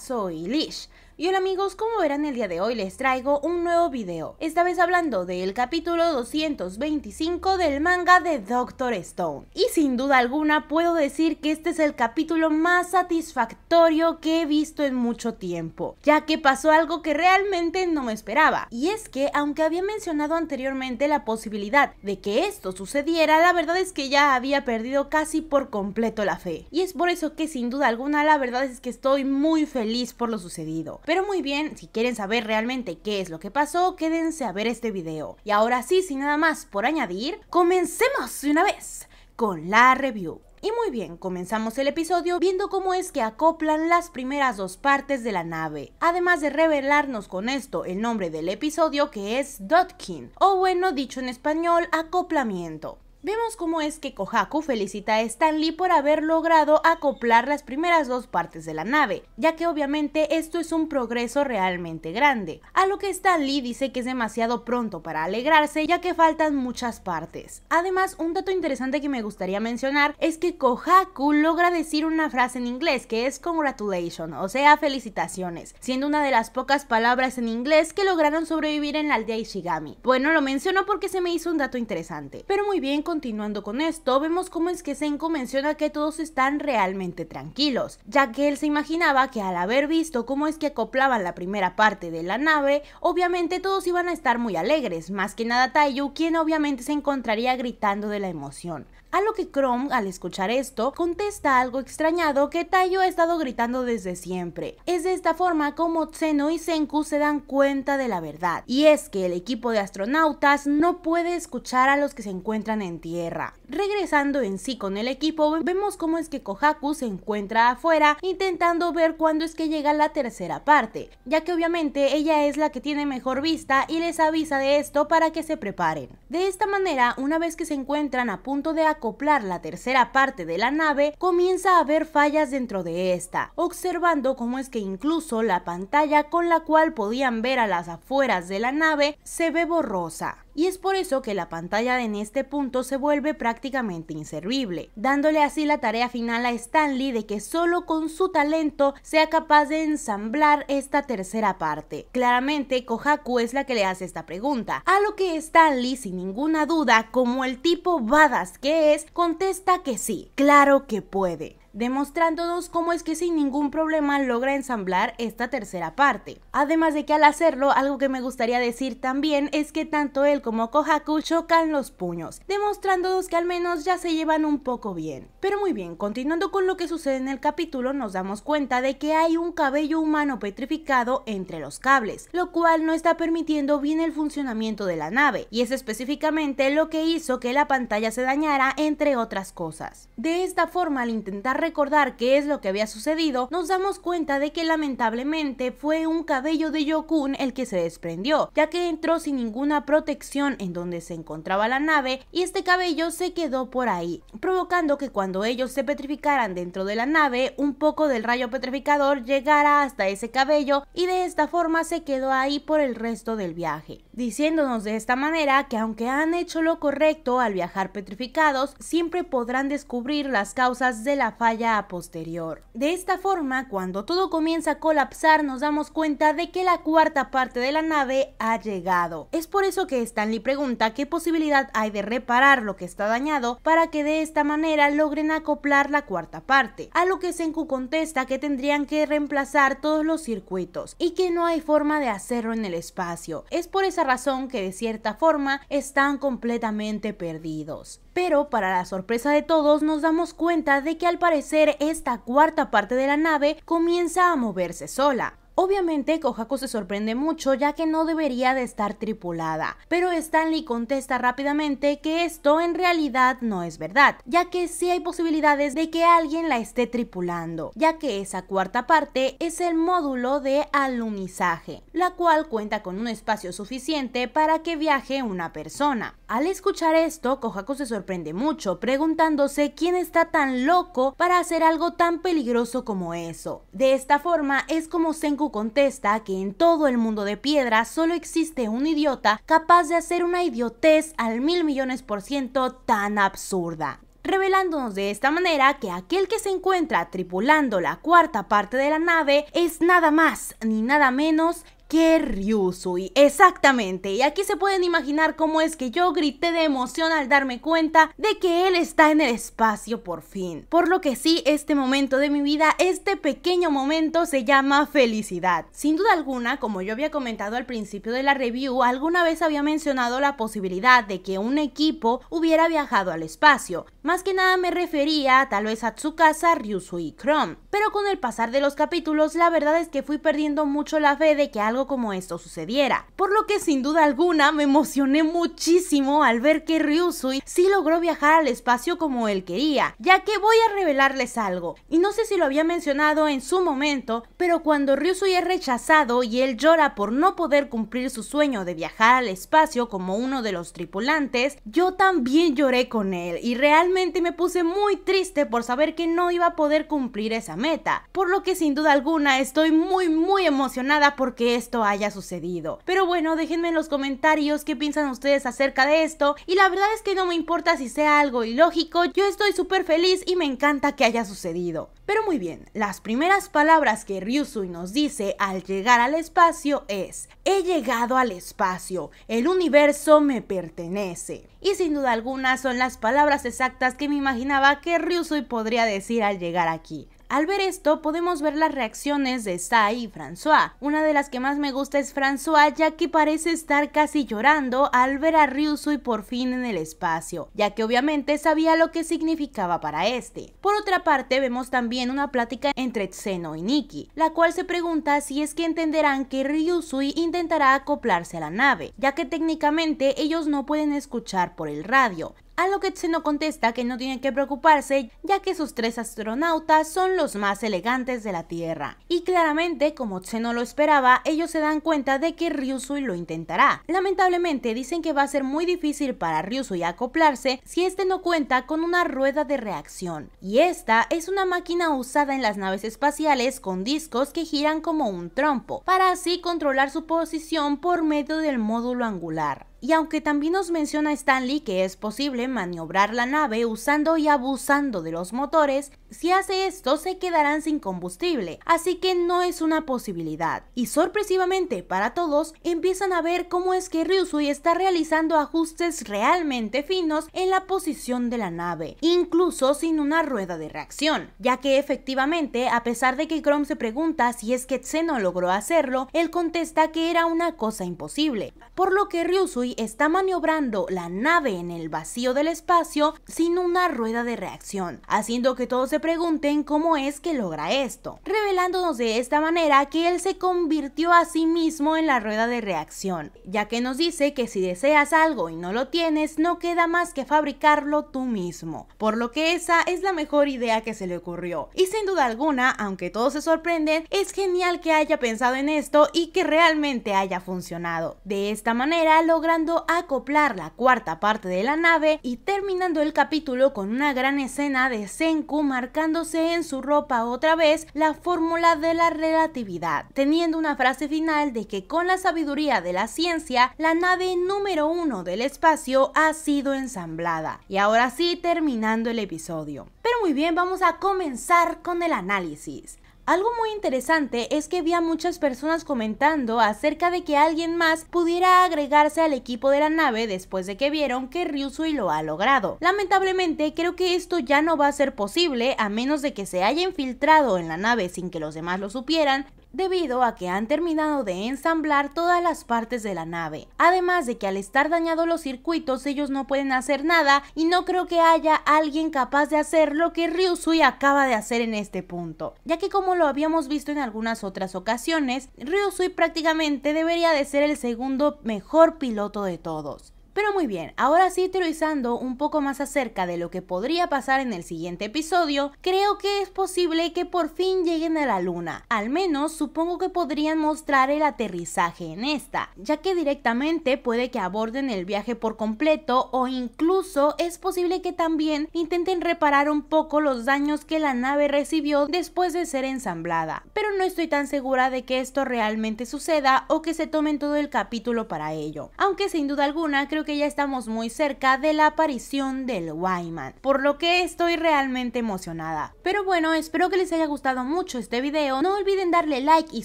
Soy Lish y hola amigos, como verán el día de hoy les traigo un nuevo video, esta vez hablando del capítulo 225 del manga de Doctor Stone. Y sin duda alguna puedo decir que este es el capítulo más satisfactorio que he visto en mucho tiempo, ya que pasó algo que realmente no me esperaba. Y es que aunque había mencionado anteriormente la posibilidad de que esto sucediera, la verdad es que ya había perdido casi por completo la fe. Y es por eso que sin duda alguna la verdad es que estoy muy feliz por lo sucedido. Pero muy bien, si quieren saber realmente qué es lo que pasó, quédense a ver este video. Y ahora sí, sin nada más por añadir, comencemos de una vez con la review. Y muy bien, comenzamos el episodio viendo cómo es que acoplan las primeras dos partes de la nave, además de revelarnos con esto el nombre del episodio que es Dotkin, o bueno dicho en español, acoplamiento. Vemos cómo es que Kohaku felicita a Stanley por haber logrado acoplar las primeras dos partes de la nave, ya que obviamente esto es un progreso realmente grande, a lo que Stanley dice que es demasiado pronto para alegrarse ya que faltan muchas partes. Además, un dato interesante que me gustaría mencionar es que Kohaku logra decir una frase en inglés que es congratulations, o sea felicitaciones, siendo una de las pocas palabras en inglés que lograron sobrevivir en la aldea Ishigami. Bueno, lo menciono porque se me hizo un dato interesante, pero muy bien, continuando con esto, vemos cómo es que se menciona que todos están realmente tranquilos, ya que él se imaginaba que al haber visto cómo es que acoplaban la primera parte de la nave, obviamente todos iban a estar muy alegres, más que nada Taiyu, quien obviamente se encontraría gritando de la emoción. A lo que Chrome, al escuchar esto, contesta algo extrañado que Tayo ha estado gritando desde siempre. Es de esta forma como Tseno y Senku se dan cuenta de la verdad, y es que el equipo de astronautas no puede escuchar a los que se encuentran en tierra. Regresando en sí con el equipo, vemos cómo es que Kohaku se encuentra afuera intentando ver cuándo es que llega la tercera parte, ya que obviamente ella es la que tiene mejor vista y les avisa de esto para que se preparen. De esta manera, una vez que se encuentran a punto de acoplar la tercera parte de la nave, comienza a ver fallas dentro de esta, observando cómo es que incluso la pantalla con la cual podían ver a las afueras de la nave se ve borrosa y es por eso que la pantalla en este punto se vuelve prácticamente inservible, dándole así la tarea final a Stanley de que solo con su talento sea capaz de ensamblar esta tercera parte. Claramente Kohaku es la que le hace esta pregunta, a lo que Stanley sin ninguna duda, como el tipo badass que contesta que sí, claro que puede demostrándonos cómo es que sin ningún problema logra ensamblar esta tercera parte. Además de que al hacerlo, algo que me gustaría decir también es que tanto él como Kohaku chocan los puños, demostrándonos que al menos ya se llevan un poco bien. Pero muy bien, continuando con lo que sucede en el capítulo, nos damos cuenta de que hay un cabello humano petrificado entre los cables, lo cual no está permitiendo bien el funcionamiento de la nave, y es específicamente lo que hizo que la pantalla se dañara, entre otras cosas. De esta forma, al intentar recordar qué es lo que había sucedido, nos damos cuenta de que lamentablemente fue un cabello de Yokun el que se desprendió, ya que entró sin ninguna protección en donde se encontraba la nave y este cabello se quedó por ahí, provocando que cuando ellos se petrificaran dentro de la nave, un poco del rayo petrificador llegara hasta ese cabello y de esta forma se quedó ahí por el resto del viaje diciéndonos de esta manera que aunque han hecho lo correcto al viajar petrificados, siempre podrán descubrir las causas de la falla a posterior. De esta forma, cuando todo comienza a colapsar, nos damos cuenta de que la cuarta parte de la nave ha llegado. Es por eso que Stanley pregunta qué posibilidad hay de reparar lo que está dañado para que de esta manera logren acoplar la cuarta parte, a lo que Senku contesta que tendrían que reemplazar todos los circuitos y que no hay forma de hacerlo en el espacio. Es por esa razón que de cierta forma están completamente perdidos. Pero para la sorpresa de todos nos damos cuenta de que al parecer esta cuarta parte de la nave comienza a moverse sola. Obviamente, Kohaku se sorprende mucho ya que no debería de estar tripulada, pero Stanley contesta rápidamente que esto en realidad no es verdad, ya que sí hay posibilidades de que alguien la esté tripulando, ya que esa cuarta parte es el módulo de alunizaje, la cual cuenta con un espacio suficiente para que viaje una persona. Al escuchar esto, Kohaku se sorprende mucho, preguntándose quién está tan loco para hacer algo tan peligroso como eso. De esta forma es como Senku contesta que en todo el mundo de piedra solo existe un idiota capaz de hacer una idiotez al mil millones por ciento tan absurda revelándonos de esta manera que aquel que se encuentra tripulando la cuarta parte de la nave es nada más ni nada menos ¡Qué Ryusui! Exactamente, y aquí se pueden imaginar cómo es que yo grité de emoción al darme cuenta de que él está en el espacio por fin. Por lo que sí, este momento de mi vida, este pequeño momento se llama felicidad. Sin duda alguna, como yo había comentado al principio de la review, alguna vez había mencionado la posibilidad de que un equipo hubiera viajado al espacio. Más que nada me refería tal vez a Tsukasa, Ryusui y Chrome. Pero con el pasar de los capítulos, la verdad es que fui perdiendo mucho la fe de que algo como esto sucediera. Por lo que sin duda alguna me emocioné muchísimo al ver que Ryusui sí logró viajar al espacio como él quería, ya que voy a revelarles algo. Y no sé si lo había mencionado en su momento, pero cuando Ryusui es rechazado y él llora por no poder cumplir su sueño de viajar al espacio como uno de los tripulantes, yo también lloré con él y realmente me puse muy triste por saber que no iba a poder cumplir esa meta. Por lo que sin duda alguna estoy muy muy emocionada porque es haya sucedido. Pero bueno, déjenme en los comentarios qué piensan ustedes acerca de esto y la verdad es que no me importa si sea algo ilógico, yo estoy súper feliz y me encanta que haya sucedido. Pero muy bien, las primeras palabras que Ryusui nos dice al llegar al espacio es, he llegado al espacio, el universo me pertenece. Y sin duda alguna son las palabras exactas que me imaginaba que Ryusui podría decir al llegar aquí. Al ver esto, podemos ver las reacciones de Sai y François. Una de las que más me gusta es François, ya que parece estar casi llorando al ver a Ryusui por fin en el espacio, ya que obviamente sabía lo que significaba para este. Por otra parte, vemos también una plática entre Tseno y Nikki, la cual se pregunta si es que entenderán que Ryusui intentará acoplarse a la nave, ya que técnicamente ellos no pueden escuchar por el radio, a lo que Cheno contesta que no tiene que preocuparse ya que sus tres astronautas son los más elegantes de la Tierra. Y claramente, como Cheno lo esperaba, ellos se dan cuenta de que Ryusui lo intentará. Lamentablemente dicen que va a ser muy difícil para Ryusui acoplarse si este no cuenta con una rueda de reacción. Y esta es una máquina usada en las naves espaciales con discos que giran como un trompo, para así controlar su posición por medio del módulo angular y aunque también nos menciona Stanley que es posible maniobrar la nave usando y abusando de los motores, si hace esto se quedarán sin combustible, así que no es una posibilidad. Y sorpresivamente para todos, empiezan a ver cómo es que Ryusui está realizando ajustes realmente finos en la posición de la nave, incluso sin una rueda de reacción, ya que efectivamente, a pesar de que Chrome se pregunta si es que no logró hacerlo, él contesta que era una cosa imposible, por lo que Ryusui está maniobrando la nave en el vacío del espacio sin una rueda de reacción, haciendo que todos se pregunten cómo es que logra esto, revelándonos de esta manera que él se convirtió a sí mismo en la rueda de reacción, ya que nos dice que si deseas algo y no lo tienes, no queda más que fabricarlo tú mismo, por lo que esa es la mejor idea que se le ocurrió. Y sin duda alguna, aunque todos se sorprenden, es genial que haya pensado en esto y que realmente haya funcionado. De esta manera logran acoplar la cuarta parte de la nave y terminando el capítulo con una gran escena de Senku marcándose en su ropa otra vez la fórmula de la relatividad, teniendo una frase final de que con la sabiduría de la ciencia, la nave número uno del espacio ha sido ensamblada. Y ahora sí, terminando el episodio. Pero muy bien, vamos a comenzar con el análisis. Algo muy interesante es que vi a muchas personas comentando acerca de que alguien más pudiera agregarse al equipo de la nave después de que vieron que Ryusui lo ha logrado. Lamentablemente creo que esto ya no va a ser posible a menos de que se haya infiltrado en la nave sin que los demás lo supieran debido a que han terminado de ensamblar todas las partes de la nave. Además de que al estar dañados los circuitos ellos no pueden hacer nada y no creo que haya alguien capaz de hacer lo que Ryusui acaba de hacer en este punto, ya que como lo habíamos visto en algunas otras ocasiones, Ryusui prácticamente debería de ser el segundo mejor piloto de todos. Pero muy bien, ahora sí teorizando un poco más acerca de lo que podría pasar en el siguiente episodio, creo que es posible que por fin lleguen a la luna. Al menos supongo que podrían mostrar el aterrizaje en esta, ya que directamente puede que aborden el viaje por completo o incluso es posible que también intenten reparar un poco los daños que la nave recibió después de ser ensamblada. Pero no estoy tan segura de que esto realmente suceda o que se tomen todo el capítulo para ello. Aunque sin duda alguna creo que ya estamos muy cerca de la aparición del Wyman, por lo que estoy realmente emocionada. Pero bueno, espero que les haya gustado mucho este video, no olviden darle like y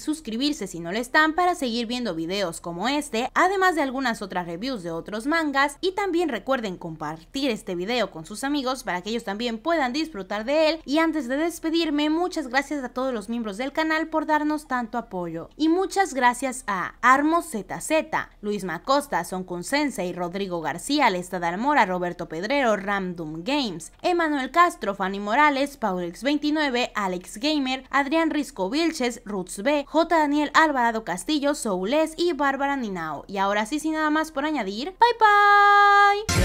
suscribirse si no lo están para seguir viendo videos como este, además de algunas otras reviews de otros mangas y también recuerden compartir este video con sus amigos para que ellos también puedan disfrutar de él y antes de despedirme muchas gracias a todos los miembros del canal por darnos tanto apoyo y muchas gracias a ArmoZZ, Luis Macosta, Son Consense y Rodrigo García, Lesta Dalmora, Roberto Pedrero, Random Games, Emanuel Castro, Fanny Morales, Paulex29, Alex Gamer, Adrián Risco Vilches, Roots B, J. Daniel Alvarado Castillo, Soules y Bárbara Ninao. Y ahora sí, sin nada más por añadir, bye bye.